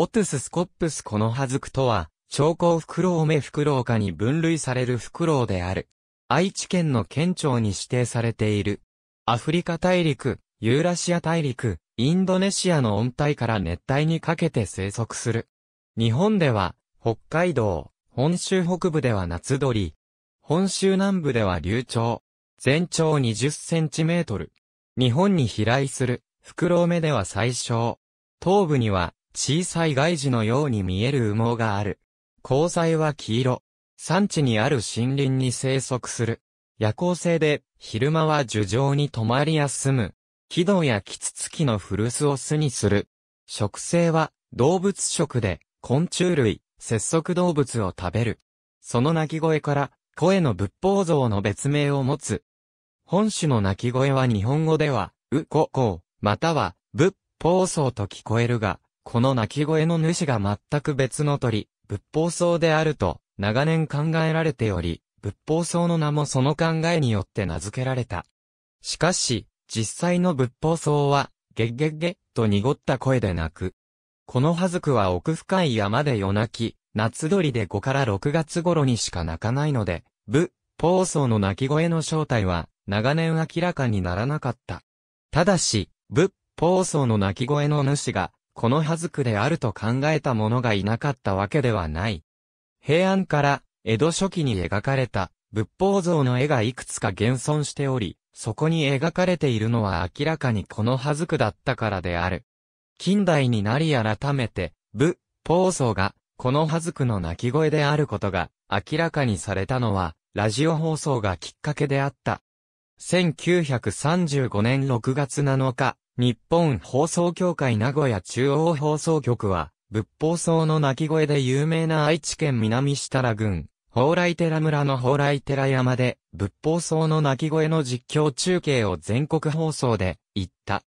オトゥススコップスコのハズくとは、長江フクロウメフクロウ科に分類されるフクロウである。愛知県の県庁に指定されている。アフリカ大陸、ユーラシア大陸、インドネシアの温帯から熱帯にかけて生息する。日本では、北海道、本州北部では夏鳥、本州南部では流鳥、全長20センチメートル。日本に飛来する、フクロウメでは最小。東部には、小さい外耳のように見える羽毛がある。交際は黄色。山地にある森林に生息する。夜行性で、昼間は樹上に泊まり休む。木道やキツツキの古巣を巣にする。食性は、動物食で、昆虫類、節足動物を食べる。その鳴き声から、声の仏法像の別名を持つ。本種の鳴き声は日本語では、うここう、または、仏法像と聞こえるが、この鳴き声の主が全く別の鳥、仏法僧であると、長年考えられており、仏法僧の名もその考えによって名付けられた。しかし、実際の仏法僧は、ゲッゲッゲッと濁った声で鳴く。この葉族は奥深い山で夜泣き、夏鳥で5から6月頃にしか鳴かないので、仏法僧の鳴き声の正体は、長年明らかにならなかった。ただし、仏法僧の鳴き声の主が、この葉くであると考えた者がいなかったわけではない。平安から江戸初期に描かれた仏法像の絵がいくつか現存しており、そこに描かれているのは明らかにこの葉くだったからである。近代になり改めて、仏法像がこの葉くの鳴き声であることが明らかにされたのは、ラジオ放送がきっかけであった。1935年6月7日、日本放送協会名古屋中央放送局は、仏法僧の鳴き声で有名な愛知県南設楽郡、蓬莱寺村の蓬莱寺山で、仏法僧の鳴き声の実況中継を全国放送で、行った。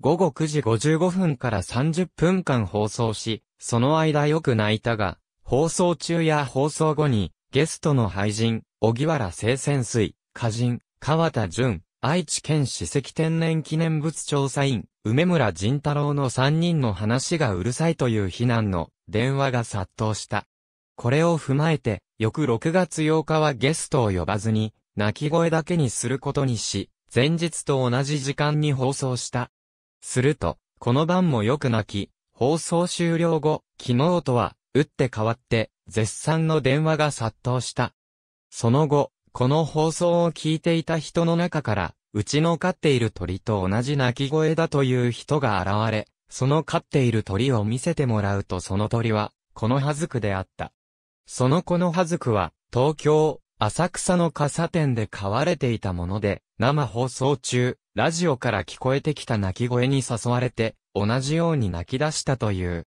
午後9時55分から30分間放送し、その間よく泣いたが、放送中や放送後に、ゲストの俳人、小木原清泉水、歌人、川田淳、愛知県史跡天然記念物調査員、梅村仁太郎の3人の話がうるさいという非難の電話が殺到した。これを踏まえて、翌6月8日はゲストを呼ばずに、泣き声だけにすることにし、前日と同じ時間に放送した。すると、この晩もよく泣き、放送終了後、昨日とは、打って変わって、絶賛の電話が殺到した。その後、この放送を聞いていた人の中から、うちの飼っている鳥と同じ鳴き声だという人が現れ、その飼っている鳥を見せてもらうとその鳥は、この葉ずくであった。そのこの葉ずくは、東京、浅草の傘店で飼われていたもので、生放送中、ラジオから聞こえてきた鳴き声に誘われて、同じように泣き出したという。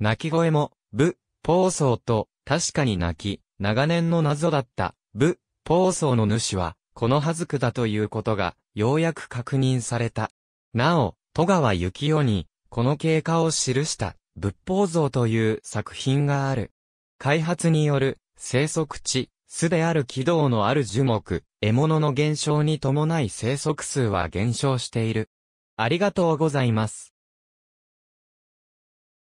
鳴き声も、ブ、ポーソーと、確かに泣き、長年の謎だった、ブ、ポーソーの主は、このはずくだということが、ようやく確認された。なお、戸川幸雄に、この経過を記した仏法像という作品がある。開発による生息地、巣である軌道のある樹木、獲物の減少に伴い生息数は減少している。ありがとうございます。